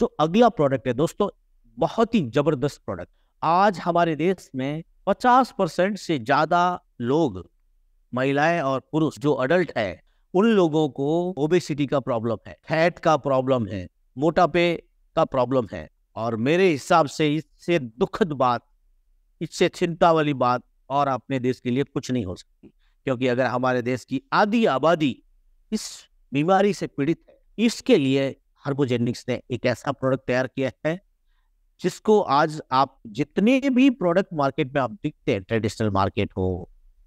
जो तो अगला प्रोडक्ट है दोस्तों बहुत ही जबरदस्त प्रोडक्ट आज हमारे देश में 50 परसेंट से ज्यादा लोग महिलाएं और पुरुष जो अडल्ट है उन लोगों को ओबेसिटी का प्रॉब्लम है फैट का प्रॉब्लम है मोटापे का प्रॉब्लम है और मेरे हिसाब से इससे दुखद बात इससे चिंता वाली बात और अपने देश के लिए कुछ नहीं हो सकती क्योंकि अगर हमारे देश की आधी आबादी इस बीमारी से पीड़ित है इसके लिए हर्बोजेनिक्स ने एक ऐसा प्रोडक्ट तैयार किया है जिसको आज आप जितने भी प्रोडक्ट मार्केट में आप दिखते हैं ट्रेडिशनल मार्केट हो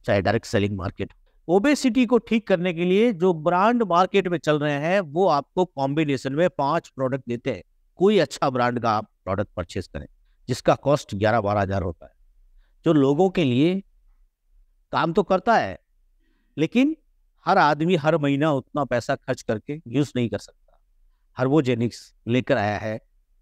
चाहे डायरेक्ट सेलिंग मार्केट ओबेसिटी को ठीक करने के लिए जो ब्रांड मार्केट में चल रहे हैं वो आपको कॉम्बिनेशन में पांच प्रोडक्ट देते हैं कोई अच्छा ब्रांड का आप प्रोडक्ट परचेस करें जिसका कॉस्ट ग्यारह बारह हजार होता है जो लोगों के लिए काम तो करता है लेकिन हर आदमी हर महीना उतना पैसा खर्च करके यूज नहीं कर सकता हर्बोजेनिक्स लेकर आया है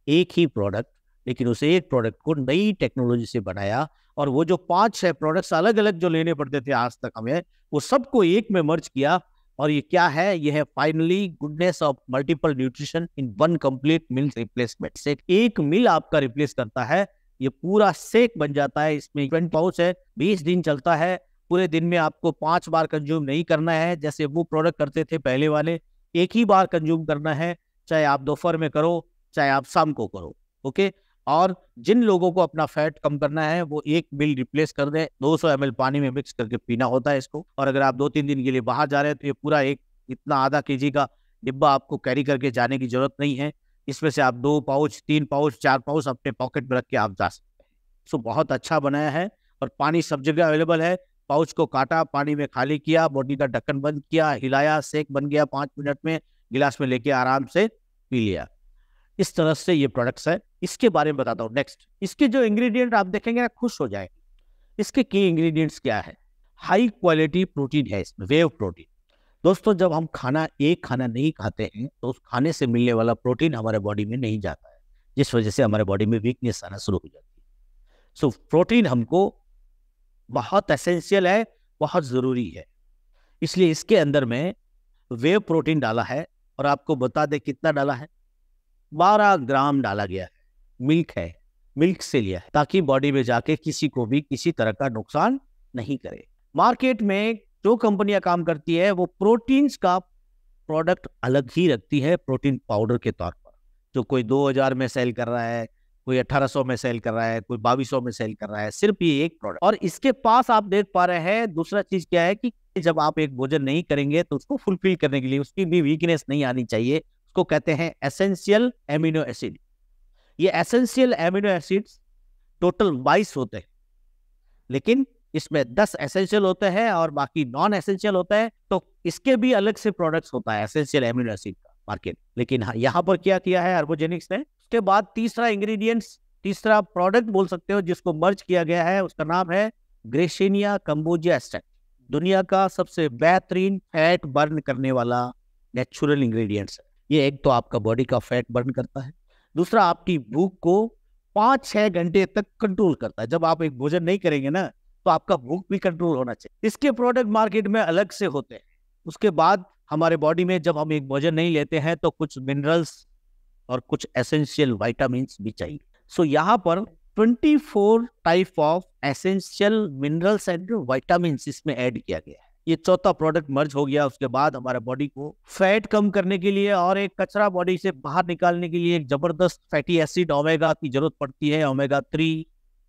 एक ही प्रोडक्ट लेकिन उसे एक प्रोडक्ट को नई टेक्नोलॉजी से बनाया और वो जो पांच छह प्रोडक्ट्स अलग अलग जो लेने पड़ते थे आज तक हमें वो सबको एक में मर्ज किया और ये क्या है ये है finally goodness of multiple nutrition in one complete milk replacement से एक मिल आपका रिप्लेस करता है ये पूरा सेक बन जाता है इसमें इवेंट पाउच है बीस दिन चलता है पूरे दिन में आपको पांच बार कंज्यूम नहीं करना है जैसे वो प्रोडक्ट करते थे पहले वाले एक ही बार कंज्यूम करना है चाहे आप दोपहर में करो चाहे आप शाम को करो ओके और जिन लोगों को अपना फैट कम करना है वो एक मिल रिप्लेस कर दे 200 सौ पानी में मिक्स करके पीना होता है इसको और अगर आप दो तीन दिन के लिए बाहर जा रहे हैं तो ये पूरा एक इतना आधा के का डिब्बा आपको कैरी करके जाने की जरूरत नहीं है इसमें से आप दो पाउच तीन पाउच चार पाउच अपने पॉकेट में रख के आप जा सकते हैं सो बहुत अच्छा बनाया है और पानी सब जगह अवेलेबल है पाउच को काटा पानी में खाली किया बॉडी का ढक्कन बंद किया हिलाया सेक बन गया पाँच मिनट में गिलास में लेके आराम से पी लिया इस तरह से ये प्रोडक्ट्स है इसके बारे में बताता हूँ नेक्स्ट इसके जो इंग्रेडिएंट आप देखेंगे ना खुश हो जाए इसके की इंग्रेडिएंट्स क्या है हाई क्वालिटी प्रोटीन है इसमें वेव प्रोटीन दोस्तों जब हम खाना एक खाना नहीं खाते हैं तो उस खाने से मिलने वाला प्रोटीन हमारे बॉडी में नहीं जाता है जिस वजह से हमारे बॉडी में वीकनेस आना शुरू हो जाती है सो so, प्रोटीन हमको बहुत एसेंशियल है बहुत ज़रूरी है इसलिए इसके अंदर में वेव प्रोटीन डाला है और आपको बता दे कितना डाला है बारह ग्राम डाला गया है मिल्क है मिल्क से लिया है ताकि बॉडी में जाके किसी को भी किसी तरह का नुकसान नहीं करे मार्केट में जो कंपनियां काम करती है वो प्रोटीन्स का प्रोडक्ट अलग ही रखती है प्रोटीन पाउडर के तौर पर जो कोई 2000 में सेल कर रहा है कोई 1800 में सेल कर रहा है कोई बाईस में सेल कर रहा है सिर्फ ये एक प्रोडक्ट और इसके पास आप देख पा रहे हैं दूसरा चीज क्या है कि जब आप एक भोजन नहीं करेंगे तो उसको फुलफिल करने के लिए उसकी भी वीकनेस नहीं आनी चाहिए उसको कहते हैं एसेंशियल एमिनो एसिड ये एसेंशियल एमिनो एसिड टोटल बाईस होते हैं लेकिन इसमें दस एसेंशियल होते हैं और बाकी नॉन एसेंशियल होता है तो इसके भी अलग से प्रोडक्ट्स होता है एसेंशियल एमिनो एसिड का मार्केट लेकिन हाँ, यहाँ पर क्या किया है अर्बोजेनिक्स ने उसके बाद तीसरा इंग्रेडिएंट्स तीसरा प्रोडक्ट बोल सकते हो जिसको मर्ज किया गया है उसका नाम है ग्रेसिनिया कम्बोजिया स्टेक दुनिया का सबसे बेहतरीन फैट बर्न करने वाला नेचुरल इंग्रेडिएंट्स है ये एक तो आपका बॉडी का फैट बर्न करता है दूसरा आपकी भूख को पाँच छः घंटे तक कंट्रोल करता है जब आप एक भोजन नहीं करेंगे ना तो आपका भूख भी कंट्रोल होना चाहिए इसके प्रोडक्ट मार्केट में अलग से होते हैं उसके बाद हमारे बॉडी में जब हम एक भोजन नहीं लेते हैं तो कुछ मिनरल्स और कुछ एसेंशियल वाइटामिन भी चाहिए सो so, यहाँ पर 24 type of essential minerals and vitamin इसमें ऐड किया गया है ये चौथा प्रोडक्ट मर्ज हो गया उसके बाद हमारे बॉडी को फैट कम करने के लिए और एक कचरा बॉडी से बाहर निकालने के लिए एक जबरदस्त फैटी एसिड ओमेगा की जरूरत पड़ती है ओमेगा थ्री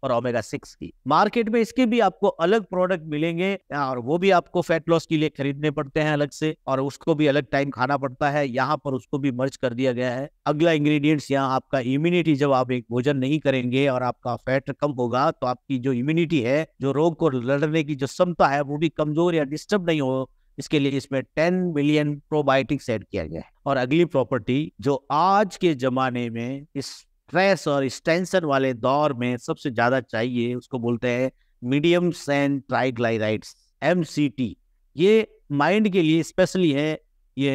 और ओमेगा सिक्स की मार्केट में इसके भी आपको अलग प्रोडक्ट मिलेंगे और वो भी आपको फैट लॉस के लिए खरीदने पड़ते हैं अलग से और उसको भी अलग टाइम खाना पड़ता है यहाँ पर उसको भी मर्ज कर दिया गया है अगला इंग्रेडिएंट्स यहाँ आपका इम्यूनिटी जब आप एक भोजन नहीं करेंगे और आपका फैट कम होगा तो आपकी जो इम्यूनिटी है जो रोग को लड़ने की जो क्षमता है वो भी कमजोर या डिस्टर्ब नहीं हो इसके लिए इसमें टेन मिलियन प्रोबायोटिक्स ऐड किया गया है और अगली प्रॉपर्टी जो आज के जमाने में इस स्ट्रेस और टेंशन वाले दौर में सबसे ज़्यादा चाहिए उसको बोलते हैं मीडियम सैन ट्राइग्लाइराइड्स एम ये माइंड के लिए स्पेशली है ये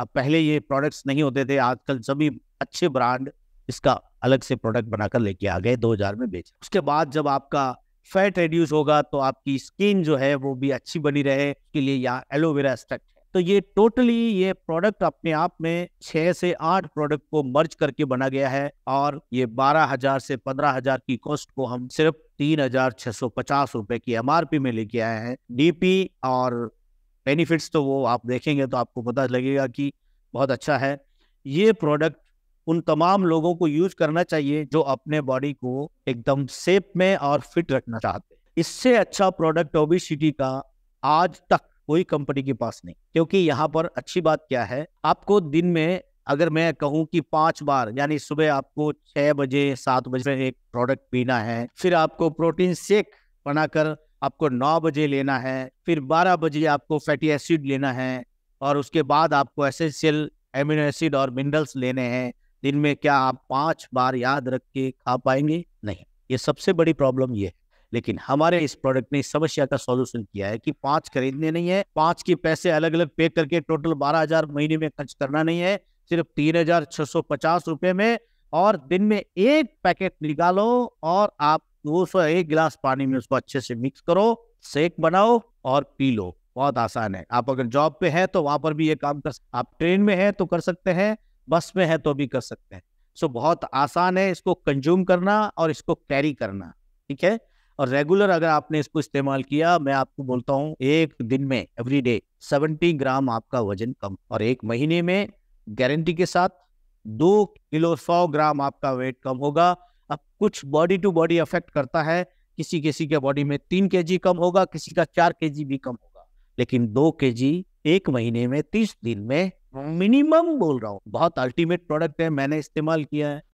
पहले ये प्रोडक्ट्स नहीं होते थे आजकल सभी अच्छे ब्रांड इसका अलग से प्रोडक्ट बनाकर लेके आ गए 2000 में बेच उसके बाद जब आपका फैट रिड्यूस होगा तो आपकी स्किन जो है वो भी अच्छी बनी रहे के लिए यहाँ एलोवेरा स्ट्रक्ट तो ये टोटली ये प्रोडक्ट अपने आप में छः से आठ प्रोडक्ट को मर्ज करके बना गया है और ये बारह हजार से पंद्रह हजार की कॉस्ट को हम सिर्फ तीन हजार छह सौ पचास रुपए की एम में लेके आए हैं डीपी और बेनिफिट्स तो वो आप देखेंगे तो आपको पता लगेगा कि बहुत अच्छा है ये प्रोडक्ट उन तमाम लोगों को यूज करना चाहिए जो अपने बॉडी को एकदम सेफ में और फिट रखना चाहते हैं इससे अच्छा प्रोडक्ट ओबिसिटी का आज तक कोई कंपनी के पास नहीं क्योंकि यहाँ पर अच्छी बात क्या है आपको दिन में अगर मैं कहूँ कि पांच बार यानी सुबह आपको छह बजे सात बजे एक प्रोडक्ट पीना है फिर आपको प्रोटीन शेक बनाकर आपको नौ बजे लेना है फिर बारह बजे आपको फैटी एसिड लेना है और उसके बाद आपको एसेंशियल एमिनो एसिड और मिनरल्स लेने हैं दिन में क्या आप पांच बार याद रख के खा पाएंगे नहीं ये सबसे बड़ी प्रॉब्लम ये है लेकिन हमारे इस प्रोडक्ट ने इस समस्या का सॉल्यूशन किया है कि पांच खरीदने नहीं है पांच के पैसे अलग अलग पे करके टोटल बारह हजार महीने में खर्च करना नहीं है सिर्फ तीन हजार छह सौ पचास रुपए में और दिन में एक पैकेट निकालो और आप दो सौ एक गिलास पानी में उसको अच्छे से मिक्स करो सेक बनाओ और पी लो बहुत आसान है आप अगर जॉब पे है तो वहां पर भी ये काम कर आप ट्रेन में है तो कर सकते हैं बस में है तो भी कर सकते हैं सो बहुत आसान है इसको कंज्यूम करना और इसको कैरी करना ठीक है और रेगुलर अगर आपने इसको इस्तेमाल किया मैं आपको बोलता हूँ एक दिन में एवरी डे सेवेंटी ग्राम आपका वजन कम और एक महीने में गारंटी के साथ दो किलो सौ ग्राम आपका वेट कम होगा अब कुछ बॉडी टू बॉडी अफेक्ट करता है किसी किसी के बॉडी में तीन के जी कम होगा किसी का चार के जी भी कम होगा लेकिन दो के जी एक महीने में तीस दिन में मिनिमम बोल रहा हूँ बहुत अल्टीमेट प्रोडक्ट है मैंने इस्तेमाल किया है